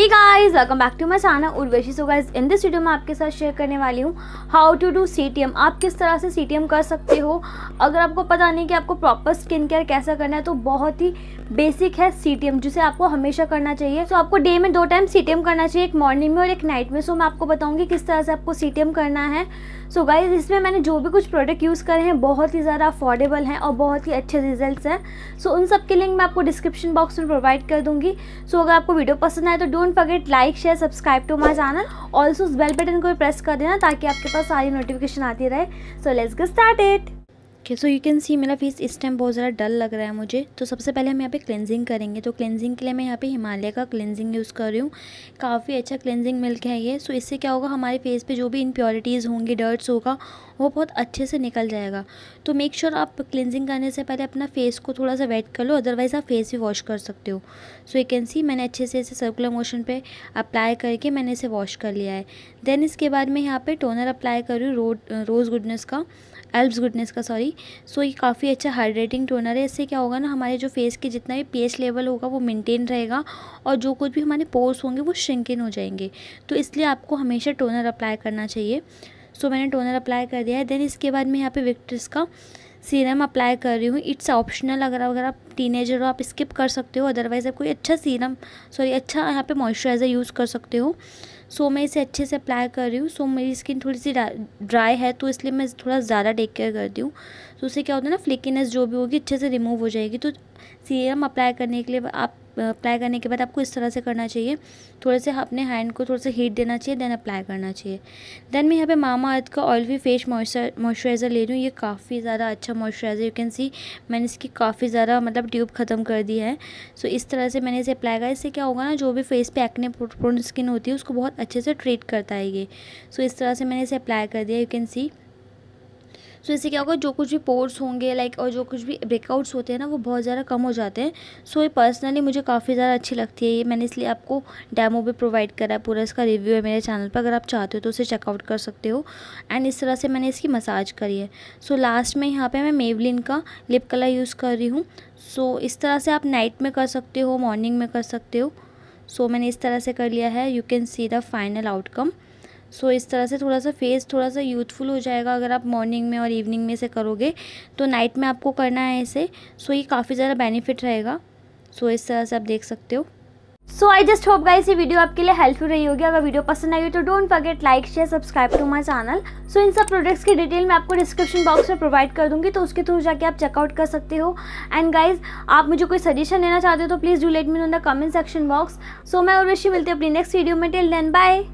he guys welcome back to my channel Urvashi so guys in this video में आपके साथ share करने वाली हूँ हाउ टू डू सी आप किस तरह से सी कर सकते हो अगर आपको पता नहीं कि आपको प्रॉपर स्किन केयर कैसा करना है तो बहुत ही बेसिक है सी जिसे आपको हमेशा करना चाहिए सो so, आपको डे में दो टाइम सी करना चाहिए एक मॉर्निंग में और एक नाइट में सो so, मैं आपको बताऊँगी किस तरह से आपको सी करना है सो so, गाइज इसमें मैंने जो भी कुछ प्रोडक्ट यूज़ करे हैं बहुत ही ज़्यादा अफोर्डेबल हैं और बहुत ही अच्छे रिजल्ट हैं सो so, उन सब के लिंक मैं आपको डिस्क्रिप्शन बॉक्स में प्रोवाइड कर दूँगी सो so, अगर आपको वीडियो पसंद आए तो do don't forget like share subscribe to my channel also उस बेल बटन को भी प्रेस कर देना ताकि आपके पास सारी नोटिफिकेशन आती रहे so let's get it okay so you can see मेरा फेस इस टाइम बहुत ज़्यादा डल लग रहा है मुझे तो सबसे पहले हम यहाँ पे क्लेंजिंग करेंगे तो क्लेंजिंग के लिए मैं यहाँ पे हिमालय का क्लेंजिंग यूज़ कर रही हूँ काफ़ी अच्छा क्लेंजिंग मिल्क है ये सो इससे क्या होगा हमारे फेस पे जो भी इनप्योरिटीज़ होंगी डर्ट्स होगा वो बहुत अच्छे से निकल जाएगा तो मेक श्योर sure आप क्लिनजिंग करने से पहले अपना फेस को थोड़ा सा वेट कर लो अदरवाइज़ आप फेस भी वॉश कर सकते हो सो यू कैन सी मैंने अच्छे से इसे सर्कुलर मोशन पर अप्लाई करके मैंने इसे वॉश कर लिया है देन इसके बाद मैं यहाँ पर टोनर अप्लाई कर रही हूँ रोज़ गुडनेस का एल्ब्स गुडनेस का सॉरी सो ये काफ़ी अच्छा हाइड्रेटिंग टोनर है इससे क्या होगा ना हमारे जो फेस के जितना भी पेस्ट लेवल होगा वो मेंटेन रहेगा और जो कुछ भी हमारे पोर्स होंगे वो श्रिंकिन हो जाएंगे तो इसलिए आपको हमेशा टोनर अप्लाई करना चाहिए सो मैंने टोनर अप्लाई कर दिया है देन इसके बाद मैं यहाँ पे विक्ट्रिस का सीरम अप्लाई कर रही हूँ इट्स ऑप्शनल अगर अगर आप टीनेजर हो आप स्किप कर सकते हो अदरवाइज़ आप कोई अच्छा सीरम सॉरी अच्छा यहाँ पे मॉइस्चराइज़र यूज़ कर सकते हो सो मैं इसे अच्छे से अप्लाई कर रही हूँ सो मेरी स्किन थोड़ी सी ड्राई है तो इसलिए मैं थोड़ा ज़्यादा टेक केयर करती हूँ तो उससे क्या होता है ना फ्लिकीनेस जो भी होगी अच्छे से रिमूव हो जाएगी तो सीरम अप्लाई करने के लिए आप अप्लाई करने के बाद आपको इस तरह से करना चाहिए थोड़े से अपने हैंड को थोड़ा सा हीट देना चाहिए देन अप्लाई करना चाहिए देन मैं यहाँ पे मामा अर्थ का ऑयल भी फेस मॉइस्चर मॉइस्चराइज़र ले रही हूँ ये काफ़ी ज़्यादा अच्छा मॉइस्चराइज़र यू कैन सी मैंने इसकी काफ़ी ज़्यादा मतलब ट्यूब ख़त्म कर दी है सो इस तरह से मैंने इसे अप्लाई करा इससे क्या होगा ना जो भी फेस पे एक्ने प्रोन स्किन होती है उसको बहुत अच्छे से ट्रीट करता है ये सो इस तरह से मैंने इसे अप्लाई कर दिया यू कैन सी सो तो इससे क्या होगा जो कुछ भी पोर्स होंगे लाइक और जो कुछ भी ब्रेकआउट्स होते हैं ना वो बहुत ज़्यादा कम हो जाते हैं सो ये पर्सनली मुझे काफ़ी ज़्यादा अच्छी लगती है ये मैंने इसलिए आपको डैमो भी प्रोवाइड करा है पूरा इसका रिव्यू है मेरे चैनल पर अगर आप चाहते हो तो उसे चेकआउट कर सकते हो एंड इस तरह से मैंने इसकी मसाज करी है सो लास्ट में यहाँ पर मैं मेवलिन का लिप कलर यूज़ कर रही हूँ सो इस तरह से आप नाइट में कर सकते हो मॉर्निंग में कर सकते हो सो मैंने इस तरह से कर लिया है you can see the final outcome so इस तरह से थोड़ा सा फेस थोड़ा सा यूथफुल हो जाएगा अगर आप मॉर्निंग में और इवनिंग में इसे करोगे तो नाइट में आपको करना है इसे सो ये काफ़ी ज़्यादा बेनिफिट रहेगा सो इस तरह से आप देख सकते हो so I just hope guys ये वीडियो आपके लिए हेल्पफुल रही होगी अगर वीडियो पसंद आई हो तो don't forget like share subscribe to my channel so इन सब प्रोडक्ट्स की डिटेल मैं आपको डिस्क्रिप्शन बॉक्स में प्रोवाइड कर दूंगी तो उसके थ्रू जाके आप चेकआउट कर सकते हो एंड गाइज आप मुझे कोई सजेशन लेना चाहते हो तो please do let me in the comment section box so मैं और मिलती हूँ अपनी नेक्स्ट वीडियो में टिल देन बाय